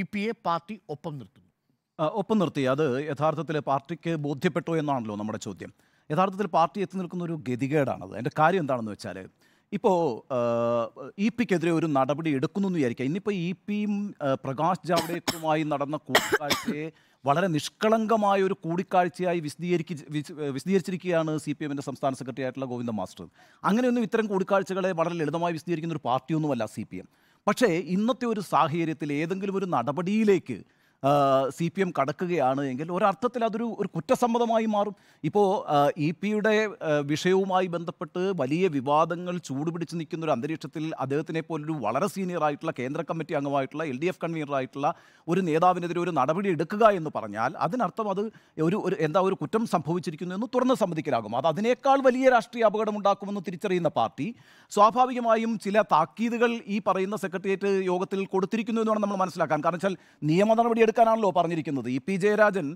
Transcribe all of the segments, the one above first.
E P A party ഒപ്പം നിർത്തുന്നു ഒപ്പം നിർത്തി അത് യഥാർത്ഥത്തിൽ പാർട്ടിക്ക് ബോധ്യപ്പെട്ടോ എന്നാണല്ലോ നമ്മുടെ ചോദ്യം യഥാർത്ഥത്തിൽ പാർട്ടി എത്തി നിൽക്കുന്ന ഒരു ഗതികേടാണത് എൻ്റെ കാര്യം എന്താണെന്ന് വെച്ചാൽ ഇപ്പോൾ ഇ പിക്കെതിരെ ഒരു നടപടി എടുക്കുന്നു എന്ന് വിചാരിക്കുക ഇന്നിപ്പോൾ ഇ പിയും പ്രകാശ് ജാവ്ദേക്കറുമായി നടന്ന കൂടിക്കാഴ്ചയെ വളരെ നിഷ്കളങ്കമായ ഒരു കൂടിക്കാഴ്ചയായി വിശദീകരിക്ക വിശദീകരിച്ചിരിക്കുകയാണ് സി പി എമ്മിൻ്റെ സംസ്ഥാന സെക്രട്ടറി ആയിട്ടുള്ള ഗോവിന്ദ മാസ്റ്റർ അങ്ങനെയൊന്നും ഇത്തരം കൂടിക്കാഴ്ചകളെ വളരെ ലളിതമായി വിശദീകരിക്കുന്ന ഒരു പാർട്ടിയൊന്നുമല്ല സി പി എം പക്ഷേ ഇന്നത്തെ ഒരു സാഹചര്യത്തിൽ ഏതെങ്കിലും ഒരു നടപടിയിലേക്ക് സി പി എം കടക്കുകയാണ് എങ്കിൽ ഒരർത്ഥത്തിൽ അതൊരു ഒരു കുറ്റസമ്മതമായി മാറും ഇപ്പോൾ ഇ പിയുടെ വിഷയവുമായി ബന്ധപ്പെട്ട് വലിയ വിവാദങ്ങൾ ചൂടുപിടിച്ച് നിൽക്കുന്ന ഒരു അന്തരീക്ഷത്തിൽ അദ്ദേഹത്തിനെ പോലൊരു വളരെ സീനിയർ ആയിട്ടുള്ള കേന്ദ്ര കമ്മിറ്റി അംഗമായിട്ടുള്ള എൽ ഡി എഫ് കൺവീനറായിട്ടുള്ള ഒരു നേതാവിനെതിരെ ഒരു നടപടി എടുക്കുക എന്ന് പറഞ്ഞാൽ അതിനർത്ഥം അത് ഒരു ഒരു എന്താ ഒരു കുറ്റം സംഭവിച്ചിരിക്കുന്നു എന്ന് തുറന്ന് സമ്മതിക്കലാകും അത് അതിനേക്കാൾ വലിയ രാഷ്ട്രീയ ഉണ്ടാക്കുമെന്ന് തിരിച്ചറിയുന്ന പാർട്ടി സ്വാഭാവികമായും ചില താക്കീതുകൾ ഈ പറയുന്ന സെക്രട്ടേറിയറ്റ് യോഗത്തിൽ കൊടുത്തിരിക്കുന്നു എന്നാണ് നമ്മൾ മനസ്സിലാക്കാൻ കാരണം വെച്ചാൽ നിയമ നടപടി എടുക്കാനാണല്ലോ പറഞ്ഞിരിക്കുന്നത് ഇ പി ജയരാജൻ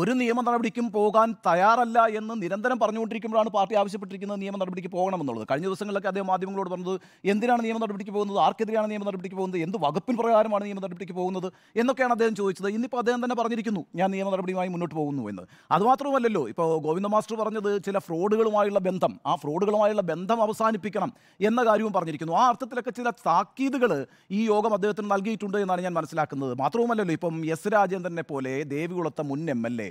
ഒരു നിയമ നടപടിക്കും പോകാൻ തയ്യാറല്ല എന്ന് നിരന്തരം പറഞ്ഞുകൊണ്ടിരിക്കുമ്പോഴാണ് പാർട്ടി ആവശ്യപ്പെട്ടിരിക്കുന്നത് നിയമ നടപടിക്ക് പോകണമെന്നുള്ളത് കഴിഞ്ഞ ദിവസങ്ങളിലൊക്കെ അദ്ദേഹം മാധ്യമങ്ങളോട് പറഞ്ഞത് എന്തിനാണ് നിയമ നടപടിക്ക് പോകുന്നത് ആർക്കെതിരെയാണ് നിയമ നടപടിക്ക് പോകുന്നത് എന്ത് വകുപ്പിൻ പ്രകാരമാണ് നിയമ നടപടിക്ക് പോകുന്നത് എന്നൊക്കെയാണ് അദ്ദേഹം ചോദിച്ചത് ഇന്നിപ്പോൾ അദ്ദേഹം തന്നെ പറഞ്ഞിരിക്കുന്നു ഞാൻ നിയമ നടപടിയുമായി മുന്നോട്ട് പോകുന്നു എന്ന് അതുമാത്രമല്ലല്ലോ ഇപ്പോൾ ഗോവിന്ദ മാസ്റ്റർ പറഞ്ഞത് ചില ഫ്രോഡുകളുമായുള്ള ബന്ധം ആ ഫ്രോഡുകളുമായുള്ള ബന്ധം അവസാനിപ്പിക്കണം എന്ന കാര്യവും പറഞ്ഞിരിക്കുന്നു ആ അർത്ഥത്തിലൊക്കെ ചില താക്കീതുകൾ ഈ യോഗം അദ്ദേഹത്തിന് നൽകിയിട്ടുണ്ട് എന്നാണ് ഞാൻ മനസ്സിലാക്കുന്നത് മാത്രവുമല്ലല്ലോ ഇപ്പം എസ് രാജേന്ദ്രനെ പോലെ ദേവികുളത്തെ മുൻ എം എൽ എ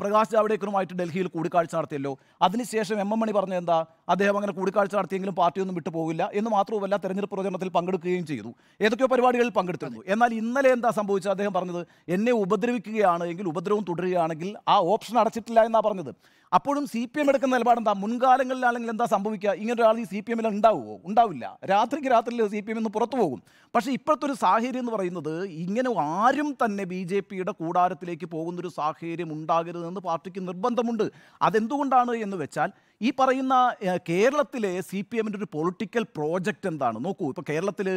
പ്രകാശ് ജാവ്ദേക്കറുമായിട്ട് ഡൽഹിയിൽ കൂടിക്കാഴ്ച നടത്തിയല്ലോ അതിനുശേഷം എം എം മണി പറഞ്ഞ എന്താ അദ്ദേഹം അങ്ങനെ കൂടിക്കാഴ്ച നടത്തിയെങ്കിലും പാർട്ടിയൊന്നും വിട്ടുപോകില്ല എന്ന് മാത്രവുമല്ല തെരഞ്ഞെടുപ്പ് പ്രചരണത്തിൽ പങ്കെടുക്കുകയും ചെയ്തു ഏതൊക്കെയോ പരിപാടികളിൽ പങ്കെടുത്തിരുന്നു എന്നാൽ ഇന്നലെ എന്താ സംഭവിച്ചത് അദ്ദേഹം പറഞ്ഞത് എന്നെ ഉപദ്രവിക്കുകയാണ് എങ്കിൽ ഉപദ്രവം തുടരുകയാണെങ്കിൽ ആ ഓപ്ഷൻ അടച്ചിട്ടില്ല എന്നാണ് പറഞ്ഞത് അപ്പോഴും സി പി എം എടുക്കുന്ന നിലപാടെന്താ മുൻകാലങ്ങളിലാണെങ്കിൽ എന്താ സംഭവിക്കുക ഇങ്ങനെ ഒരാൾ ഈ സി പി എമ്മിൽ ഉണ്ടാവുമോ ഉണ്ടാവില്ല രാത്രിക്ക് രാത്രിയിൽ സി പി എം ഇന്ന് പുറത്തു പോകും പക്ഷേ ഇപ്പോഴത്തെ ഒരു സാഹചര്യം എന്ന് പറയുന്നത് ഇങ്ങനെ ആരും തന്നെ ബി ജെ പിയുടെ കൂടാരത്തിലേക്ക് പോകുന്നൊരു സാഹചര്യം ഉണ്ടാകും ആകരുതെന്ന് പാർട്ടിക്ക് നിർബന്ധമുണ്ട് അതെന്തുകൊണ്ടാണ് എന്ന് വെച്ചാൽ ഈ പറയുന്ന കേരളത്തിലെ സി പി എമ്മിൻ്റെ ഒരു പൊളിറ്റിക്കൽ പ്രോജക്റ്റ് എന്താണ് നോക്കൂ ഇപ്പോൾ കേരളത്തിൽ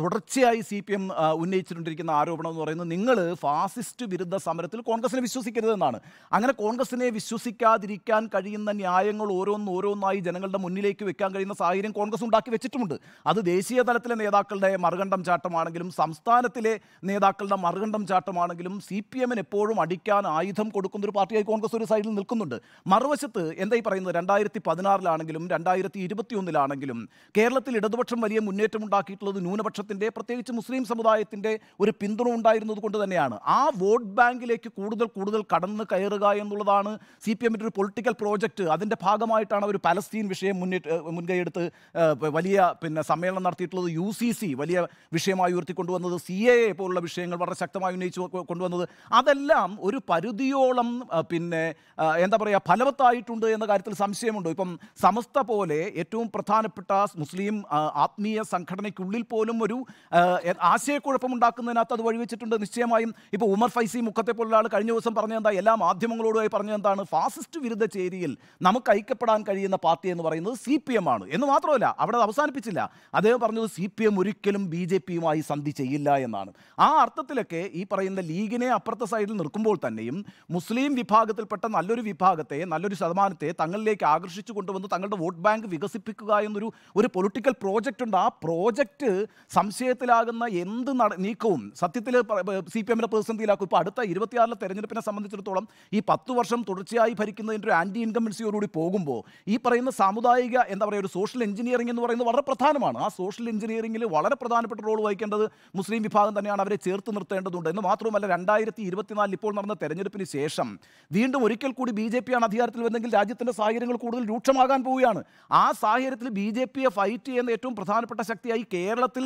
തുടർച്ചയായി സി പി എം ഉന്നയിച്ചിട്ടുണ്ടിരിക്കുന്ന ആരോപണം എന്ന് പറയുന്നത് നിങ്ങൾ ഫാസിസ്റ്റ് വിരുദ്ധ സമരത്തിൽ കോൺഗ്രസിനെ വിശ്വസിക്കരുതെന്നാണ് അങ്ങനെ കോൺഗ്രസിനെ വിശ്വസിക്കാതിരിക്കാൻ കഴിയുന്ന ന്യായങ്ങൾ ഓരോന്ന് ഓരോന്നായി ജനങ്ങളുടെ മുന്നിലേക്ക് വെക്കാൻ കഴിയുന്ന സാഹചര്യം കോൺഗ്രസ് ഉണ്ടാക്കി വെച്ചിട്ടുമുണ്ട് അത് ദേശീയ തലത്തിലെ നേതാക്കളുടെ മറുകണ്ഠം ചാട്ടമാണെങ്കിലും സംസ്ഥാനത്തിലെ നേതാക്കളുടെ മറുകണ്ഠം ചാട്ടമാണെങ്കിലും സി പി എമ്മിന് എപ്പോഴും അടിക്കാൻ ആയുധം കൊടുക്കുന്ന ഒരു പാർട്ടിയായി കോൺഗ്രസ് ഒരു സൈഡിൽ നിൽക്കുന്നുണ്ട് മറുവശത്ത് എന്തായി പറയുന്നത് രണ്ടായിരത്തി പതിനാറിലാണെങ്കിലും രണ്ടായിരത്തി ഇരുപത്തിയൊന്നിലാണെങ്കിലും കേരളത്തിൽ ഇടതുപക്ഷം വലിയ മുന്നേറ്റം ഉണ്ടാക്കിയിട്ടുള്ളത് ന്യൂനപക്ഷത്തിൻ്റെ പ്രത്യേകിച്ച് മുസ്ലിം സമുദായത്തിൻ്റെ ഒരു പിന്തുണ ഉണ്ടായിരുന്നത് കൊണ്ട് തന്നെയാണ് ആ വോട്ട് ബാങ്കിലേക്ക് കൂടുതൽ കൂടുതൽ കടന്ന് കയറുക എന്നുള്ളതാണ് സി പി എമ്മിൻ്റെ ഒരു പൊളിറ്റിക്കൽ പ്രോജക്റ്റ് അതിൻ്റെ ഭാഗമായിട്ടാണ് അവർ പലസ്തീൻ വിഷയം മുന്നിട്ട് മുൻകൈയെടുത്ത് വലിയ പിന്നെ സമ്മേളനം നടത്തിയിട്ടുള്ളത് യു സി സി വലിയ വിഷയമായി ഉയർത്തിക്കൊണ്ടുവന്നത് സി എ പോലുള്ള വിഷയങ്ങൾ വളരെ ശക്തമായി ഉന്നയിച്ച് കൊണ്ടുവന്നത് അതെല്ലാം ഒരു പരിധിയോളം പിന്നെ എന്താ പറയുക ഫലവത്തായിട്ടുണ്ട് എന്ന കാര്യത്തിൽ സംശയം സംശയമുണ്ടോ ഇപ്പം സമസ്ത പോലെ ഏറ്റവും പ്രധാനപ്പെട്ട മുസ്ലിം ആത്മീയ സംഘടനയ്ക്കുള്ളിൽ പോലും ഒരു ആശയക്കുഴപ്പം ഉണ്ടാക്കുന്നതിനകത്ത് അത് വഴിവെച്ചിട്ടുണ്ട് നിശ്ചയമായും ഇപ്പോൾ ഉമർ ഫൈസി മുഖത്തെ പോലുള്ള ആൾ കഴിഞ്ഞ ദിവസം പറഞ്ഞെന്താ എല്ലാ മാധ്യമങ്ങളോടുമായി പറഞ്ഞെന്താണ് ഫാസിസ്റ്റ് വിരുദ്ധ ചേരിയിൽ നമുക്ക് ഐക്യപ്പെടാൻ കഴിയുന്ന പാർട്ടി എന്ന് പറയുന്നത് സി പി എം ആണ് എന്ന് മാത്രമല്ല അവിടെ അവസാനിപ്പിച്ചില്ല അദ്ദേഹം പറഞ്ഞത് സി പി എം ഒരിക്കലും ബി ജെ പിയുമായി സന്ധി ചെയ്യില്ല എന്നാണ് ആ അർത്ഥത്തിലൊക്കെ ഈ പറയുന്ന ലീഗിനെ അപ്പുറത്തെ സൈഡിൽ നിൽക്കുമ്പോൾ തന്നെയും മുസ്ലിം വിഭാഗത്തിൽപ്പെട്ട നല്ലൊരു വിഭാഗത്തെ നല്ലൊരു ശതമാനത്തെ തങ്ങളിലേക്ക് ആകർഷിച്ചു കൊണ്ടുവന്ന് തങ്ങളുടെ വോട്ട് ബാങ്ക് വികസിപ്പിക്കുക എന്നൊരു ഒരു പൊളിറ്റിക്കൽ പ്രോജക്റ്റ് ഉണ്ട് ആ പ്രോജക്റ്റ് സംശയത്തിലാകുന്ന എന്ത് നീക്കവും സത്യത്തിൽ സി പി എമ്മിനെ പ്രതിസന്ധിയിലാക്കും ഇപ്പോൾ അടുത്ത ഇരുപത്തിയാറിലെ തെരഞ്ഞെടുപ്പിനെ സംബന്ധിച്ചിടത്തോളം ഈ പത്ത് വർഷം തുടർച്ചയായി ഭരിക്കുന്നതിൻ്റെ ഒരു ആൻറ്റി ഇൻകംബൻസിയോടുകൂടി പോകുമ്പോൾ ഈ പറയുന്ന സാമുദായിക എന്താ പറയുക ഒരു സോഷ്യൽ എഞ്ചിനീയറിംഗ് എന്ന് പറയുന്നത് വളരെ പ്രധാനമാണ് ആ സോഷ്യൽ എഞ്ചിനീയറിംഗിൽ വളരെ പ്രധാനപ്പെട്ട റോൾ വഹിക്കേണ്ടത് മുസ്ലിം വിഭാഗം തന്നെയാണ് അവരെ ചേർത്ത് നിർത്തേണ്ടതുണ്ട് എന്ന് മാത്രമല്ല രണ്ടായിരത്തി ഇരുപത്തിനാലിൽ ഇപ്പോൾ നടന്ന തെരഞ്ഞെടുപ്പിന് ശേഷം വീണ്ടും ഒരിക്കൽ കൂടി ബി ജെ പിയാണ് അധികാരത്തിൽ വന്നെങ്കിൽ രാജ്യത്തിൻ്റെ സാഹചര്യങ്ങൾ കൂടുതൽ രൂക്ഷമാകാൻ പോവുകയാണ് ആ സാഹചര്യത്തിൽ ബി ജെ പിയെ ഫൈറ്റ് ചെയ്യുന്ന ഏറ്റവും പ്രധാനപ്പെട്ട ശക്തിയായി കേരളത്തിൽ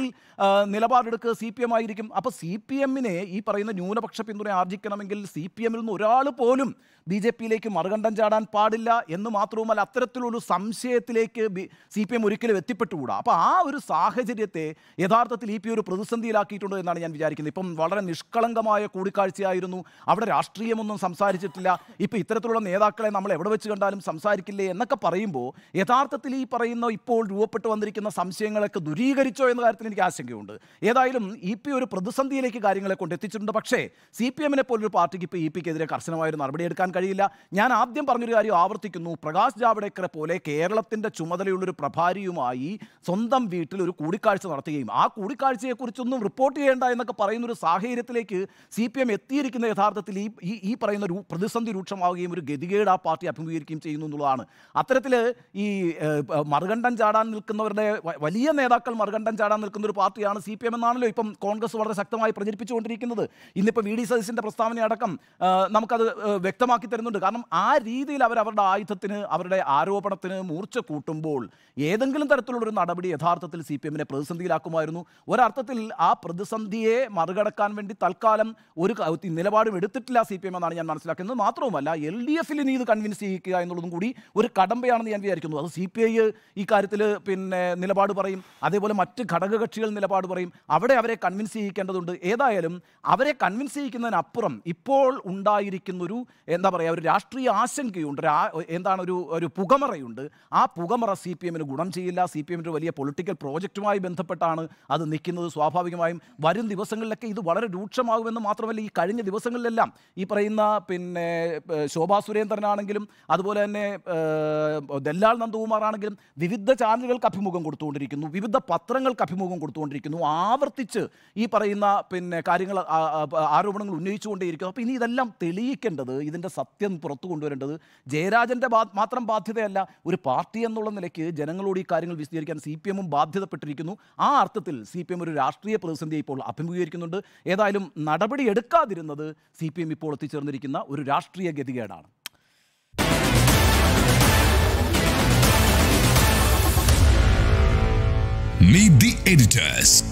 നിലപാടെടുക്കുക സി പി എം ആയിരിക്കും അപ്പോൾ സി പി എമ്മിനെ ഈ പറയുന്ന ന്യൂനപക്ഷ പിന്തുണ ആർജിക്കണമെങ്കിൽ സി പി എമ്മിൽ നിന്ന് ഒരാൾ പോലും ബി ജെ പിയിലേക്ക് മറുകണ്ഠം ചാടാൻ പാടില്ല എന്ന് മാത്രവുമല്ല അത്തരത്തിലൊരു സംശയത്തിലേക്ക് സി പി എം ഒരിക്കലും എത്തിപ്പെട്ടുകൂടാ അപ്പോൾ ആ ഒരു സാഹചര്യത്തെ യഥാർത്ഥത്തിൽ ഈ പി ഒരു പ്രതിസന്ധിയിലാക്കിയിട്ടുണ്ട് എന്നാണ് ഞാൻ വിചാരിക്കുന്നത് ഇപ്പം വളരെ നിഷ്കളങ്കമായ കൂടിക്കാഴ്ചയായിരുന്നു അവിടെ രാഷ്ട്രീയമൊന്നും സംസാരിച്ചിട്ടില്ല ഇപ്പം ഇത്തരത്തിലുള്ള നേതാക്കളെ നമ്മൾ എവിടെ വെച്ച് കണ്ടാലും സംസാരിക്കില്ല ഇല്ലേ എന്നൊക്കെ പറയുമ്പോൾ യഥാർത്ഥത്തിൽ ഈ പറയുന്ന ഇപ്പോൾ രൂപപ്പെട്ടു വന്നിരിക്കുന്ന സംശയങ്ങളൊക്കെ ദുരീകരിച്ചോ എന്ന കാര്യത്തിൽ എനിക്ക് ആശങ്കയുണ്ട് ഏതായാലും ഇ പി ഒരു പ്രതിസന്ധിയിലേക്ക് കാര്യങ്ങളെ കൊണ്ട് എത്തിച്ചിട്ടുണ്ട് പക്ഷേ സി പി എമ്മിനെ പോലൊരു പാർട്ടിക്ക് ഇപ്പോൾ ഇ പിക്കെതിരെ കർശനമായൊരു നടപടി എടുക്കാൻ കഴിയില്ല ഞാൻ ആദ്യം പറഞ്ഞൊരു കാര്യം ആവർത്തിക്കുന്നു പ്രകാശ് ജാവ്ഡേക്കറെ പോലെ കേരളത്തിൻ്റെ ചുമതലയുള്ളൊരു പ്രഭാരിയുമായി സ്വന്തം വീട്ടിൽ ഒരു കൂടിക്കാഴ്ച നടത്തുകയും ആ കൂടിക്കാഴ്ചയെക്കുറിച്ചൊന്നും റിപ്പോർട്ട് ചെയ്യേണ്ട എന്നൊക്കെ ഒരു സാഹചര്യത്തിലേക്ക് സി പി എം എത്തിയിരിക്കുന്ന യഥാർത്ഥത്തിൽ ഈ ഈ പറയുന്ന പ്രതിസന്ധി രൂക്ഷമാവുകയും ഒരു ഗതികേട് ആ പാർട്ടി അഭിമുഖീകരിക്കുകയും ചെയ്യുന്നു എന്നുള്ളതാണ് അത്തരത്തിൽ ഈ മറുകണ്ഠം ചാടാൻ നിൽക്കുന്നവരുടെ വലിയ നേതാക്കൾ മറുകണ്ഠം ചാടാൻ നിൽക്കുന്ന ഒരു പാർട്ടിയാണ് സി പി എം എന്നാണല്ലോ ഇപ്പം കോൺഗ്രസ് വളരെ ശക്തമായി പ്രചരിപ്പിച്ചുകൊണ്ടിരിക്കുന്നത് ഇന്നിപ്പോൾ വി ഡി സതീശിൻ്റെ പ്രസ്താവനയടക്കം നമുക്കത് വ്യക്തമാക്കി തരുന്നുണ്ട് കാരണം ആ രീതിയിൽ അവർ അവരുടെ ആയുധത്തിന് അവരുടെ ആരോപണത്തിന് മൂർച്ച കൂട്ടുമ്പോൾ ഏതെങ്കിലും തരത്തിലുള്ളൊരു നടപടി യഥാർത്ഥത്തിൽ സി പി എമ്മിനെ പ്രതിസന്ധിയിലാക്കുമായിരുന്നു ഒരർത്ഥത്തിൽ ആ പ്രതിസന്ധിയെ മറികടക്കാൻ വേണ്ടി തൽക്കാലം ഒരു നിലപാടും എടുത്തിട്ടില്ല സി പി എം എന്നാണ് ഞാൻ മനസ്സിലാക്കുന്നത് മാത്രവുമല്ല എൽ ഡി എഫിൽ ഇനി ഇത് കൺവിൻസ് ചെയ്യിക്കുക എന്നുള്ളതും കൂടി ഒരു കടമ്പയാണെന്ന് ഞാൻ വിചാരിക്കുന്നു അത് സി പി ഐ ഈ കാര്യത്തിൽ പിന്നെ നിലപാട് പറയും അതേപോലെ മറ്റ് ഘടകകക്ഷികൾ നിലപാട് പറയും അവിടെ അവരെ കൺവിൻസ് ചെയ്യിക്കേണ്ടതുണ്ട് ഏതായാലും അവരെ കൺവിൻസ് ചെയ്യിക്കുന്നതിനപ്പുറം ഇപ്പോൾ ഉണ്ടായിരിക്കുന്നൊരു എന്താ പറയുക ഒരു രാഷ്ട്രീയ ആശങ്കയുണ്ട് എന്താണ് ഒരു ഒരു പുകമറയുണ്ട് ആ പുകമറ സി പി എമ്മിന് ഗുണം ചെയ്യില്ല സി പി എമ്മിൻ്റെ വലിയ പൊളിറ്റിക്കൽ പ്രോജക്റ്റുമായി ബന്ധപ്പെട്ടാണ് അത് നിൽക്കുന്നത് സ്വാഭാവികമായും വരും ദിവസങ്ങളിലൊക്കെ ഇത് വളരെ രൂക്ഷമാകുമെന്ന് മാത്രമല്ല ഈ കഴിഞ്ഞ ദിവസങ്ങളിലെല്ലാം ഈ പറയുന്ന പിന്നെ ശോഭാ സുരേന്ദ്രനാണെങ്കിലും അതുപോലെ തന്നെ ദല്ലാൽ നന്ദകുമാറാണെങ്കിലും വിവിധ ചാനലുകൾക്ക് അഭിമുഖം കൊടുത്തുകൊണ്ടിരിക്കുന്നു വിവിധ പത്രങ്ങൾക്ക് അഭിമുഖം കൊടുത്തുകൊണ്ടിരിക്കുന്നു ആവർത്തിച്ച് ഈ പറയുന്ന പിന്നെ കാര്യങ്ങൾ ആരോപണങ്ങൾ ഉന്നയിച്ചുകൊണ്ടേയിരിക്കുന്നു അപ്പോൾ ഇനി ഇതെല്ലാം തെളിയിക്കേണ്ടത് ഇതിൻ്റെ സത്യം പുറത്തു കൊണ്ടുവരേണ്ടത് ജയരാജൻ്റെ മാത്രം ബാധ്യതയല്ല ഒരു പാർട്ടി എന്നുള്ള നിലയ്ക്ക് ജനങ്ങളോട് ഈ കാര്യങ്ങൾ വിശദീകരിക്കാൻ സി പി എമ്മും ബാധ്യതപ്പെട്ടിരിക്കുന്നു ആ അർത്ഥത്തിൽ സി പി എം ഒരു രാഷ്ട്രീയ പ്രതിസന്ധിയെ ഇപ്പോൾ അഭിമുഖീകരിക്കുന്നുണ്ട് ഏതായാലും നടപടി എടുക്കാതിരുന്നത് സി പി എം ഇപ്പോൾ എത്തിച്ചേർന്നിരിക്കുന്ന ഒരു രാഷ്ട്രീയ ഗതികേടാണ് The editors.